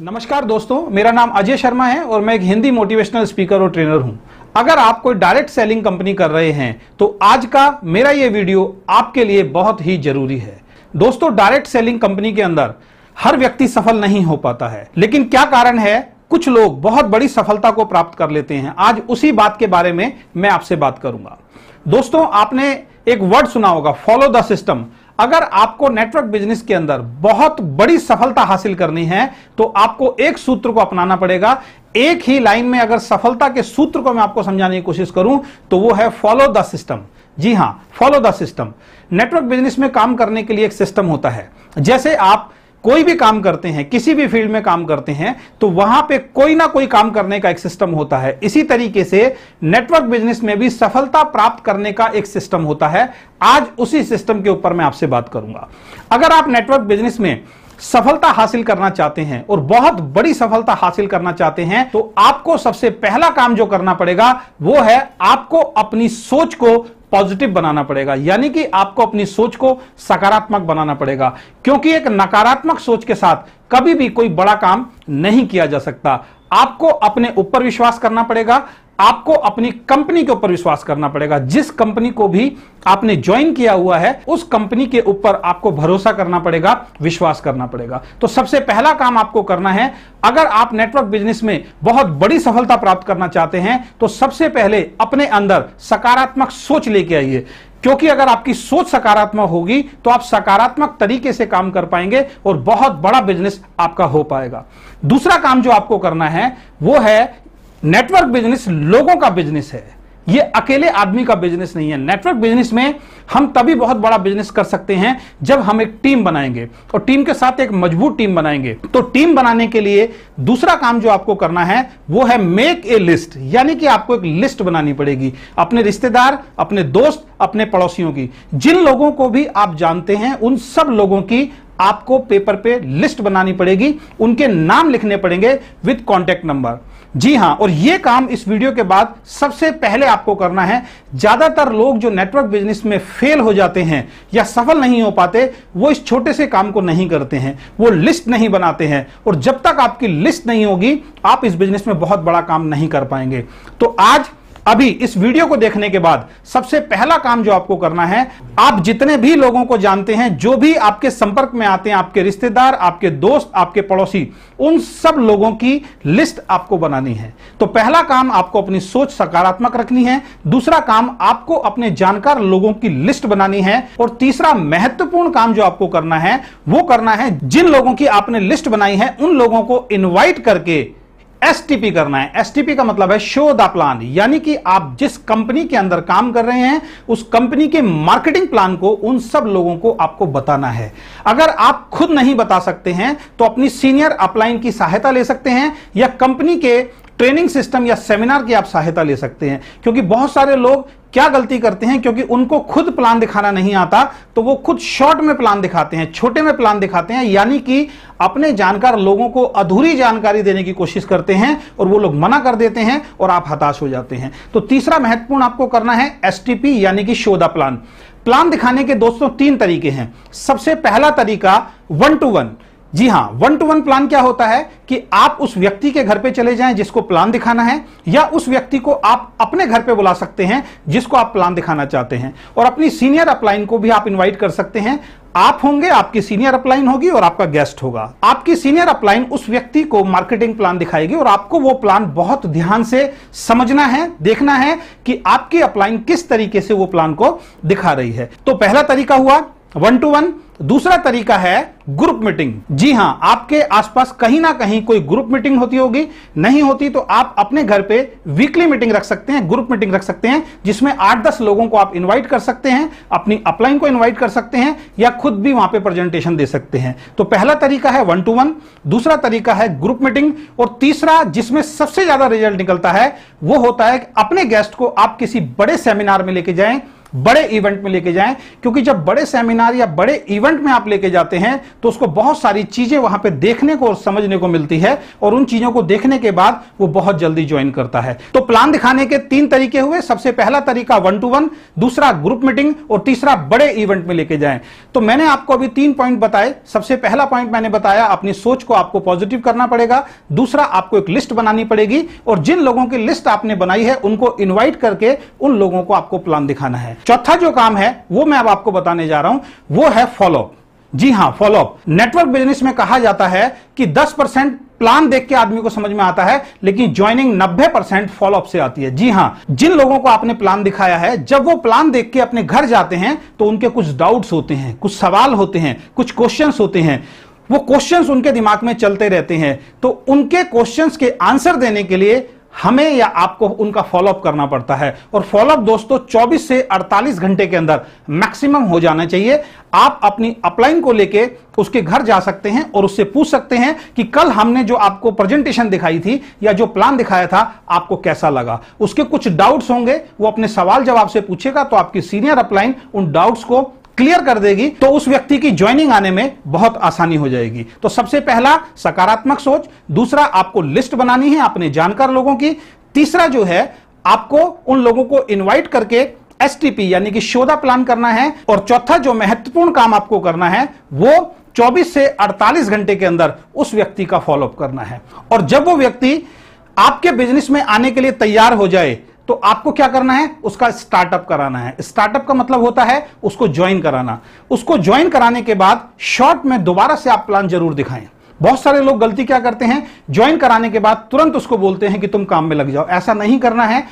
नमस्कार दोस्तों मेरा नाम अजय शर्मा है और मैं एक हिंदी मोटिवेशनल स्पीकर और ट्रेनर हूं अगर आप कोई डायरेक्ट सेलिंग कंपनी कर रहे हैं तो आज का मेरा ये वीडियो आपके लिए बहुत ही जरूरी है दोस्तों डायरेक्ट सेलिंग कंपनी के अंदर हर व्यक्ति सफल नहीं हो पाता है लेकिन क्या कारण है कुछ लोग बहुत बड़ी सफलता को प्राप्त कर लेते हैं आज उसी बात के बारे में मैं आपसे बात करूंगा दोस्तों आपने एक वर्ड सुना होगा फॉलो द सिस्टम अगर आपको नेटवर्क बिजनेस के अंदर बहुत बड़ी सफलता हासिल करनी है तो आपको एक सूत्र को अपनाना पड़ेगा एक ही लाइन में अगर सफलता के सूत्र को मैं आपको समझाने की कोशिश करूं तो वो है फॉलो द सिस्टम जी हां follow the system network business में काम करने के लिए एक सिस्टम होता है जैसे आप कोई भी काम करते हैं किसी भी फील्ड में काम करते हैं तो वहां पे कोई ना कोई काम करने का एक सिस्टम होता है इसी तरीके से नेटवर्क बिजनेस में भी सफलता प्राप्त करने का एक सिस्टम होता है आज उसी सिस्टम के ऊपर मैं आपसे बात करूंगा अगर आप नेटवर्क बिजनेस में सफलता हासिल करना चाहते हैं और बहुत बड़ी सफलता हासिल करना चाहते हैं तो आपको सबसे पहला काम जो करना पड़ेगा वो है आपको अपनी सोच को पॉजिटिव बनाना पड़ेगा यानी कि आपको अपनी सोच को सकारात्मक बनाना पड़ेगा क्योंकि एक नकारात्मक सोच के साथ कभी भी कोई बड़ा काम नहीं किया जा सकता आपको अपने ऊपर विश्वास करना पड़ेगा आपको अपनी कंपनी के ऊपर विश्वास करना पड़ेगा जिस कंपनी को भी आपने ज्वाइन किया हुआ है उस कंपनी के ऊपर आपको भरोसा करना पड़ेगा विश्वास करना पड़ेगा तो सबसे पहला काम आपको करना है अगर आप नेटवर्क बिजनेस में बहुत बड़ी सफलता प्राप्त करना चाहते हैं तो सबसे पहले अपने अंदर सकारात्मक सोच लेके आइए क्योंकि अगर आपकी सोच सकारात्मक होगी तो आप सकारात्मक तरीके से काम कर पाएंगे और बहुत बड़ा बिजनेस आपका हो पाएगा दूसरा काम जो आपको करना है वो है नेटवर्क बिजनेस लोगों का बिजनेस है ये अकेले आदमी का बिजनेस नहीं है नेटवर्क बिजनेस में हम तभी बहुत बड़ा बिजनेस कर सकते हैं जब हम एक टीम बनाएंगे और टीम के साथ एक मजबूत टीम बनाएंगे तो टीम बनाने के लिए दूसरा काम जो आपको करना है वो है मेक ए लिस्ट यानी कि आपको एक लिस्ट बनानी पड़ेगी अपने रिश्तेदार अपने दोस्त अपने पड़ोसियों की जिन लोगों को भी आप जानते हैं उन सब लोगों की आपको पेपर पे लिस्ट बनानी पड़ेगी उनके नाम लिखने पड़ेंगे विद कॉन्टेक्ट नंबर जी हां और यह काम इस वीडियो के बाद सबसे पहले आपको करना है ज्यादातर लोग जो नेटवर्क बिजनेस में फेल हो जाते हैं या सफल नहीं हो पाते वो इस छोटे से काम को नहीं करते हैं वो लिस्ट नहीं बनाते हैं और जब तक आपकी लिस्ट नहीं होगी आप इस बिजनेस में बहुत बड़ा काम नहीं कर पाएंगे तो आज अभी इस वीडियो को देखने के बाद सबसे पहला काम जो आपको करना है आप जितने भी लोगों को जानते हैं जो भी आपके संपर्क में आते हैं आपके रिश्तेदार आपके दोस्त आपके पड़ोसी उन सब लोगों की लिस्ट आपको बनानी है तो पहला काम आपको अपनी सोच सकारात्मक रखनी है दूसरा काम आपको अपने जानकार लोगों की लिस्ट बनानी है और तीसरा महत्वपूर्ण काम जो आपको करना है वो करना है जिन लोगों की आपने लिस्ट बनाई है उन लोगों को इन्वाइट करके एसटीपी करना है एसटीपी का मतलब है शो द प्लान यानी कि आप जिस कंपनी के अंदर काम कर रहे हैं उस कंपनी के मार्केटिंग प्लान को उन सब लोगों को आपको बताना है अगर आप खुद नहीं बता सकते हैं तो अपनी सीनियर अपलाइन की सहायता ले सकते हैं या कंपनी के ट्रेनिंग सिस्टम या सेमिनार की आप सहायता ले सकते हैं क्योंकि बहुत सारे लोग क्या गलती करते हैं क्योंकि उनको खुद प्लान दिखाना नहीं आता तो वो खुद शॉर्ट में प्लान दिखाते हैं छोटे में प्लान दिखाते हैं यानी कि अपने जानकार लोगों को अधूरी जानकारी देने की कोशिश करते हैं और वो लोग मना कर देते हैं और आप हताश हो जाते हैं तो तीसरा महत्वपूर्ण आपको करना है एस यानी कि शोधा प्लान प्लान दिखाने के दोस्तों तीन तरीके हैं सबसे पहला तरीका वन टू वन जी हां वन टू वन प्लान क्या होता है कि आप उस व्यक्ति के घर पे चले जाएं जिसको प्लान दिखाना है या उस व्यक्ति को आप अपने घर पे बुला सकते हैं जिसको आप प्लान दिखाना चाहते हैं और अपनी सीनियर अपलाइन को भी आप इन्वाइट कर सकते हैं आप होंगे आपकी सीनियर अपलाइन होगी और आपका गेस्ट होगा आपकी सीनियर अपलाइन उस व्यक्ति को मार्केटिंग प्लान दिखाएगी और आपको वो प्लान बहुत ध्यान से समझना है देखना है कि आपकी अपलाइन किस तरीके से वो प्लान को दिखा रही है तो पहला तरीका हुआ वन टू वन दूसरा तरीका है ग्रुप मीटिंग जी हां आपके आसपास कहीं ना कहीं कोई ग्रुप मीटिंग होती होगी नहीं होती तो आप अपने घर पे वीकली मीटिंग रख सकते हैं ग्रुप मीटिंग रख सकते हैं जिसमें आठ दस लोगों को आप इनवाइट कर सकते हैं अपनी अपलाइन को इनवाइट कर सकते हैं या खुद भी वहां पे प्रेजेंटेशन दे सकते हैं तो पहला तरीका है वन टू वन दूसरा तरीका है ग्रुप मीटिंग और तीसरा जिसमें सबसे ज्यादा रिजल्ट निकलता है वो होता है कि अपने गेस्ट को आप किसी बड़े सेमिनार में लेके जाएं बड़े इवेंट में लेके जाएं क्योंकि जब बड़े सेमिनार या बड़े इवेंट में आप लेके जाते हैं तो उसको बहुत सारी चीजें वहां पे देखने को और समझने को मिलती है और उन चीजों को देखने के बाद वो बहुत जल्दी ज्वाइन करता है तो प्लान दिखाने के तीन तरीके हुए सबसे पहला तरीका वन टू वन दूसरा ग्रुप मीटिंग और तीसरा बड़े इवेंट में लेके जाए तो मैंने आपको अभी तीन पॉइंट बताए सबसे पहला पॉइंट मैंने बताया अपनी सोच को आपको पॉजिटिव करना पड़ेगा दूसरा आपको एक लिस्ट बनानी पड़ेगी और जिन लोगों की लिस्ट आपने बनाई है उनको इन्वाइट करके उन लोगों को आपको प्लान दिखाना है चौथा जो काम है वो मैं अब आपको बताने जा रहा हूं वो है फॉलोअप जी हाँ फॉलोअप नेटवर्क बिजनेस में कहा जाता है कि 10 परसेंट प्लान देख के आदमी को समझ में आता है लेकिन ज्वाइनिंग 90 परसेंट फॉलोअप से आती है जी हाँ जिन लोगों को आपने प्लान दिखाया है जब वो प्लान देख के अपने घर जाते हैं तो उनके कुछ डाउट्स होते हैं कुछ सवाल होते हैं कुछ क्वेश्चन होते हैं वो क्वेश्चंस उनके दिमाग में चलते रहते हैं तो उनके क्वेश्चंस के आंसर देने के लिए हमें या आपको उनका फॉलोअप करना पड़ता है और फॉलोअप दोस्तों 24 से 48 घंटे के अंदर मैक्सिमम हो जाना चाहिए आप अपनी अपलाइन को लेके उसके घर जा सकते हैं और उससे पूछ सकते हैं कि कल हमने जो आपको प्रेजेंटेशन दिखाई थी या जो प्लान दिखाया था आपको कैसा लगा उसके कुछ डाउट्स होंगे वो अपने सवाल जवाब से पूछेगा तो आपकी सीनियर अपलाइन उन डाउट्स को क्लियर कर देगी तो उस व्यक्ति की ज्वाइनिंग आने में बहुत आसानी हो जाएगी तो सबसे पहला सकारात्मक सोच दूसरा आपको लिस्ट बनानी है अपने जानकार लोगों की तीसरा जो है आपको उन लोगों को इनवाइट करके एसटीपी यानी कि शोधा प्लान करना है और चौथा जो महत्वपूर्ण काम आपको करना है वो 24 से 48 घंटे के अंदर उस व्यक्ति का फॉलोअप करना है और जब वो व्यक्ति आपके बिजनेस में आने के लिए तैयार हो जाए तो आपको क्या करना है उसका स्टार्टअप कराना है स्टार्टअप का मतलब होता है उसको ज्वाइन कराना उसको ज्वाइन कराने के बाद शॉर्ट में दोबारा से आप प्लान जरूर दिखाएं बहुत सारे लोग गलती क्या करते हैं ज्वाइन कराने के बाद तुरंत उसको बोलते हैं कि तुम काम में लग जाओ ऐसा नहीं करना है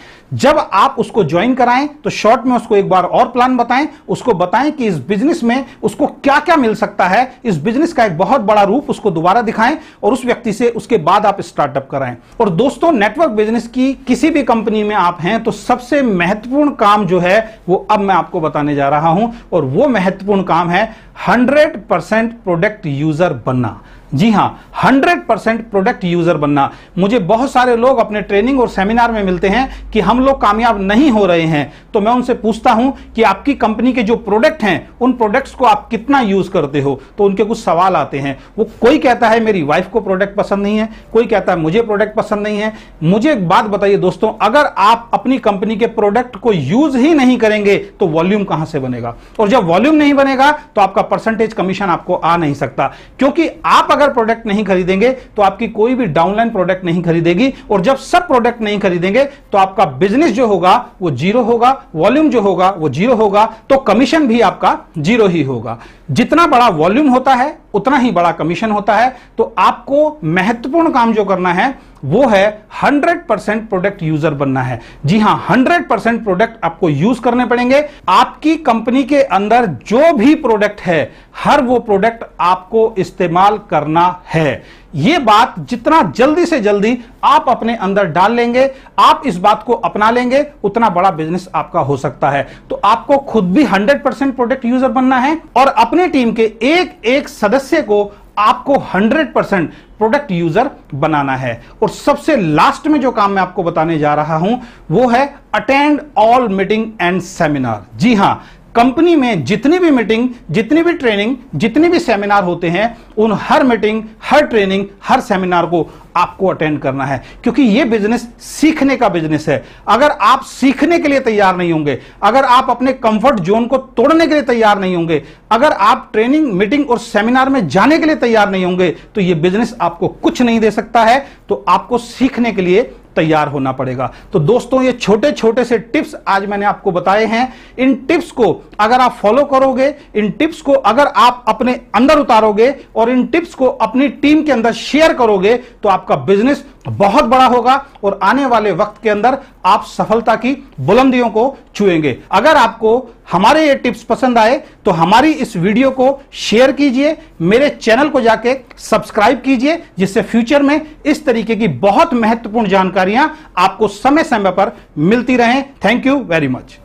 जब आप उसको ज्वाइन कराएं तो शॉर्ट में उसको एक बार और प्लान बताएं उसको बताएं कि इस बिजनेस में उसको क्या क्या मिल सकता है इस बिजनेस का एक बहुत बड़ा रूप उसको दोबारा दिखाएं और उस व्यक्ति से उसके बाद आप स्टार्टअप कराएं और दोस्तों नेटवर्क बिजनेस की किसी भी कंपनी में आप हैं तो सबसे महत्वपूर्ण काम जो है वो अब मैं आपको बताने जा रहा हूं और वो महत्वपूर्ण काम है 100 परसेंट प्रोडक्ट यूजर बनना जी हाँ 100 परसेंट प्रोडक्ट यूजर बनना मुझे बहुत सारे लोग अपने ट्रेनिंग और सेमिनार में मिलते हैं कि हम लोग कामयाब नहीं हो रहे हैं तो मैं उनसे पूछता हूं कि आपकी कंपनी के जो प्रोडक्ट हैं उन प्रोडक्ट्स को आप कितना यूज करते हो तो उनके कुछ सवाल आते हैं वो कोई कहता है मेरी वाइफ को प्रोडक्ट पसंद नहीं है कोई कहता है मुझे प्रोडक्ट पसंद नहीं है मुझे एक बात बताइए दोस्तों अगर आप अपनी कंपनी के प्रोडक्ट को यूज ही नहीं करेंगे तो वॉल्यूम कहां से बनेगा और जब वॉल्यूम नहीं बनेगा तो आपका आपका परसेंटेज कमीशन आपको आ नहीं सकता क्योंकि आप अगर प्रोडक्ट नहीं खरीदेंगे तो आपकी कोई भी डाउनलाइन प्रोडक्ट नहीं खरीदेगी और जब सब प्रोडक्ट नहीं खरीदेंगे तो आपका बिजनेस जो होगा वो जीरो होगा वॉल्यूम जो होगा वो जीरो होगा तो कमीशन भी आपका जीरो ही होगा जितना बड़ा वॉल्यूम होता है उतना ही बड़ा कमीशन होता है तो आपको महत्वपूर्ण काम जो करना है वो है 100 परसेंट प्रोडक्ट यूजर बनना है जी हां 100 परसेंट प्रोडक्ट आपको यूज करने पड़ेंगे आपकी कंपनी के अंदर जो भी प्रोडक्ट है हर वो प्रोडक्ट आपको इस्तेमाल करना है ये बात जितना जल्दी से जल्दी आप अपने अंदर डाल लेंगे आप इस बात को अपना लेंगे उतना बड़ा बिजनेस आपका हो सकता है तो आपको खुद भी 100 परसेंट प्रोडक्ट यूजर बनना है और अपने टीम के एक एक सदस्य को आपको 100 परसेंट प्रोडक्ट यूजर बनाना है और सबसे लास्ट में जो काम मैं आपको बताने जा रहा हूं वो है attend all meeting and seminar जी हां कंपनी में जितनी भी मीटिंग जितनी भी ट्रेनिंग जितने भी सेमिनार होते हैं उन हर मीटिंग हर ट्रेनिंग हर सेमिनार को आपको अटेंड करना है क्योंकि यह बिजनेस सीखने का बिजनेस है अगर आप सीखने के लिए तैयार नहीं होंगे अगर आप अपने कंफर्ट जोन को तोड़ने के लिए तैयार नहीं होंगे अगर आप ट्रेनिंग मीटिंग और सेमिनार में जाने के लिए तैयार नहीं होंगे तो यह बिजनेस आपको कुछ नहीं दे सकता है तो आपको सीखने के लिए तैयार होना पड़ेगा तो दोस्तों ये छोटे छोटे से टिप्स आज मैंने आपको बताए हैं इन टिप्स को अगर आप फॉलो करोगे इन टिप्स को अगर आप अपने अंदर उतारोगे और इन टिप्स को अपनी टीम के अंदर शेयर करोगे तो आपका बिजनेस बहुत बड़ा होगा और आने वाले वक्त के अंदर आप सफलता की बुलंदियों को छुएंगे अगर आपको हमारे ये टिप्स पसंद आए तो हमारी इस वीडियो को शेयर कीजिए मेरे चैनल को जाके सब्सक्राइब कीजिए जिससे फ्यूचर में इस तरीके की बहुत महत्वपूर्ण जानकारी जानकारियां आपको समय समय पर मिलती रहें थैंक यू वेरी मच